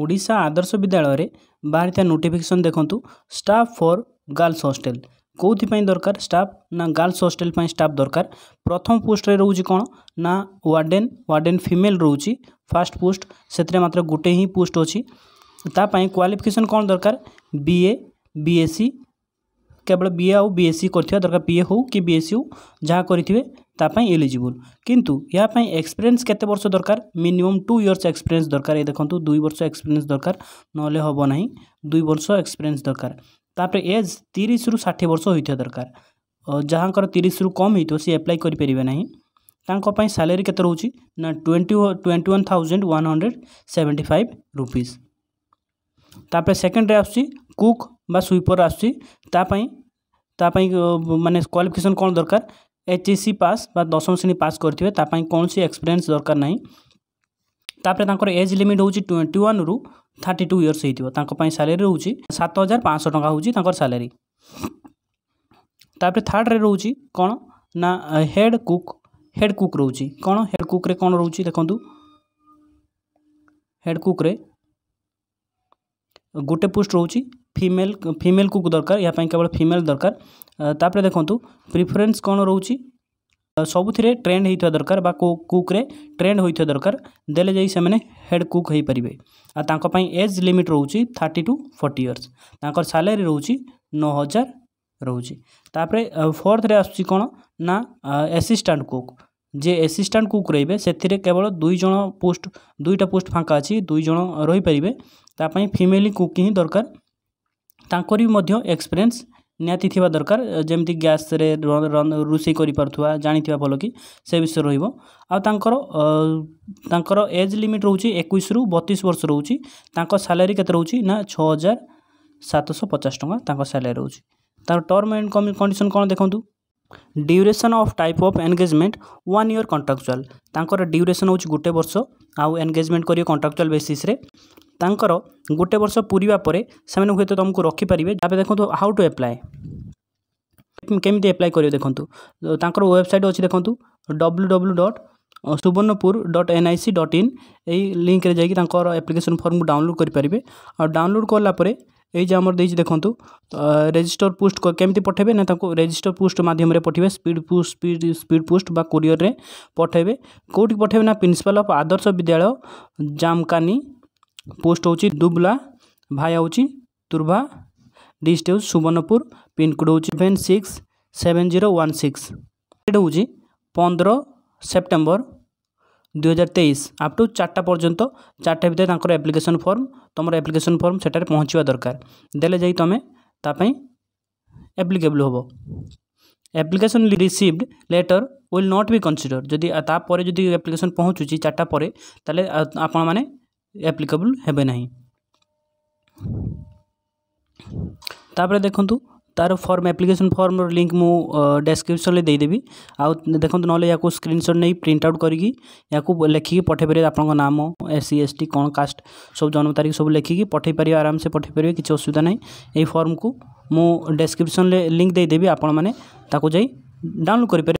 Voda आदर्श विद्यालय बाहर notification देखु स्टाफ फर गर्ल्स हस्टेल कौन दरकार स्टाफ ना गर्ल्स हस्टेल स्टाफ दरकार प्रथम पोस्ट रोज कौन ना वार्डेन वार्डेन फिमेल रोज फास्ट पोस्ट से मात्र गोटे ही पोस्ट अच्छी क्वाफिकेसन कौन दरकार BA A B S C केवल बी ए आउ बी एस सी करवा दरकार पीए हूँ कि बी हो जहाँ करेंगे तापाई एलिजिबल किंतु यहाँ एक्सपीरियंस केते वर्ष दरकार मिनिमम टू इयर्स एक्सपीरियंस दरकार ये देखो दुई वर्ष एक्सपीरियंस दरकार ना हम ना दुई वर्ष एक्सपीरियंस दरकार तापर एज तीस रु षाठी वर्ष होता दरकार जहाँ तीस रु कम हो सी एप्लाय करेंगे ना तांपाई सालेरी के रोचे ना twenty twenty one thousand one hundred seventy five rupees तापर सेकेंड कुक बा स्वीपर आसूँ तापाई मानने क्वाफिकेसन कौन दरकार ଏଚ୍ଏସ୍ସି ପାସ୍ ବା ଦଶମ ଶ୍ରେଣୀ ପାସ୍ କରିଥିବେ ତା ପାଇଁ କୌଣସି ଏକ୍ସପିରିଏନ୍ସ ଦରକାର ନାହିଁ ତାପରେ ତାଙ୍କର ଏଜ୍ ଲିମିଟ୍ ହେଉଛି ଟ୍ୱେଣ୍ଟି ୱାନ୍ରୁ ଥାର୍ଟି ଟୁ ଇୟର୍ସ ହେଇଥିବ ତାଙ୍କ ପାଇଁ ସାଲେରୀ ରହୁଛି ସାତ ହଜାର ପାଞ୍ଚଶହ ଟଙ୍କା ହେଉଛି ତାଙ୍କର ସାଲେରୀ ତାପରେ ଥାର୍ଡ଼ରେ ରହୁଛି କ'ଣ ନା ହେଡ଼୍ କୁକ୍ ହେଡ଼୍ କୁକ୍ ରହୁଛି କ'ଣ ହେଡ଼୍ କୁକ୍ରେ କ'ଣ ରହୁଛି ଦେଖନ୍ତୁ ହେଡ଼୍ କୁକ୍ରେ ଗୋଟେ ପୋଷ୍ଟ ରହୁଛି फिमेल फिमेल कुक दरकार यहाँ केवल फिमेल दरकार तापर देखु प्रिफरेन्स कौन रोच सबुति ट्रेंड होता दरकार कुक्रे ट्रेंड हो दरकार देने हेड कुक हो पारे आज लिमिट रोच thirty two forty years salary रोच नौ हजार रोचे फोर्थ रे आस ना एसीस्टाट कुक जे एसीस्टाट कुक रे से केवल दुईज पोस्ट दुईटा पोस्ट फाका अच्छी दुईज रहीपरेंता फिमेल कुक ही दरकार ତାଙ୍କର ବି ମଧ୍ୟ ଏକ୍ସପିରିଏନ୍ସ ନିହାତି ଥିବା ଦରକାର ଯେମିତି ଗ୍ୟାସ୍ରେ ରୋଷେଇ କରିପାରୁଥିବା ଜାଣିଥିବା ଭଲ କି ସେ ବିଷୟରେ ରହିବ ଆଉ ତାଙ୍କର ତାଙ୍କର ଏଜ୍ ଲିମିଟ୍ ରହୁଛି ଏକୋଇଶରୁ ବତିଶ ବର୍ଷ ରହୁଛି ତାଙ୍କ ସାଲାରୀ କେତେ ରହୁଛି ନା ଛଅ ହଜାର ସାତଶହ ପଚାଶ ଟଙ୍କା ତାଙ୍କ ସାଲାରୀ ରହୁଛି ତାର ଟର୍ମ ଆଣ୍ଡ କଣ୍ଡିସନ୍ କ'ଣ ଦେଖନ୍ତୁ duration of type of engagement one year contractual ତାଙ୍କର ଡ୍ୟୁରେସନ୍ ହେଉଛି ଗୋଟେ ବର୍ଷ ଆଉ ଏନ୍ଗେଜମେଣ୍ଟ କରିବେ କଣ୍ଟ୍ରାକ୍ଚୁଆଲ୍ ବେସିସ୍ରେ ତାଙ୍କର ଗୋଟେ ବର୍ଷ ପୁରିବା ପରେ ସେମାନେ ହୁଏତ ତୁମକୁ ରଖିପାରିବେ ତାପରେ ଦେଖନ୍ତୁ ହାଉ ଟୁ ଆପ୍ଲାଏ କେମିତି ଆପ୍ଲାଏ କରିବେ ଦେଖନ୍ତୁ ତାଙ୍କର ୱେବସାଇଟ୍ ଅଛି ଦେଖନ୍ତୁ W W dot Subarnapur dot N I C dot in ଏଇ ଲିଙ୍କରେ ଯାଇକି ତାଙ୍କର ଆପ୍ଲିକେସନ୍ ଫର୍ମକୁ ଡାଉନଲୋଡ଼୍ କରିପାରିବେ ଆଉ ଡାଉନଲୋଡ଼୍ କଲା ପରେ এই যে আমার দিয়েছি দেখুন রেজিস্টর পোস্ট কেমি পঠাইবে না তাকে রেজিস্টর পোস্ট মাধ্যমে পঠাইবে speed post speed speed post বা কোরিয়রের পঠাইবে কোটি পঠাইবে না প্রিন্সিপাল অফ আদর্শ বিদ্যালয় জামকানি पोस्ट हूँ दुबला भाया हूँ तुर्भा डिस्ट हूँ सुवर्णपुर पिनकोड हूँ seven six seven zero one six date हूँ पंद्रह सेप्टेम्बर दुई हजार तेईस आप टू चार्टा पर्यटन चार्टे भाई एप्लिकेसन फर्म तुम एप्लिकेसन फर्म सेठार पहुँचा दरकार दे जा तुम तापाई एप्लिकेबल हम application received letter will not be consider जदि तापर जदि एप्लिकेसन पहुँचुची चार्टा पर आप आपण ଆପ୍ଲିକେବୁଲ୍ ହେବେ ନାହିଁ ତାପରେ ଦେଖନ୍ତୁ ତାର ଫର୍ମ ଆପ୍ଲିକେସନ୍ ଫର୍ମର ଲିଙ୍କ୍ ମୁଁ ଡେସ୍କ୍ରିପସନ୍ରେ ଦେଇଦେବି ଆଉ ଦେଖନ୍ତୁ ନହେଲେ ୟାକୁ ସ୍କ୍ରିନଶଟ୍ ନେଇ ପ୍ରିଣ୍ଟ ଆଉଟ୍ କରିକି ୟାକୁ ଲେଖିକି ପଠାଇ ପାରିବେ ଆପଣଙ୍କ ନାମ ଏସ୍ ସି ଏସ୍ ଟି କ'ଣ କାଷ୍ଟ ସବୁ ଜନ୍ମ ତାରିଖ ସବୁ ଲେଖିକି ପଠାଇ ପାରିବେ ଆରାମସେ ପଠାଇ ପାରିବେ କିଛି ଅସୁବିଧା ନାହିଁ ଏହି ଫର୍ମକୁ ମୁଁ ଡେସ୍କ୍ରିପସନ୍ରେ ଲିଙ୍କ୍ ଦେଇଦେବି ଆପଣମାନେ ତାକୁ ଯାଇ ଡାଉନଲୋଡ଼୍ କରିପାରିବେ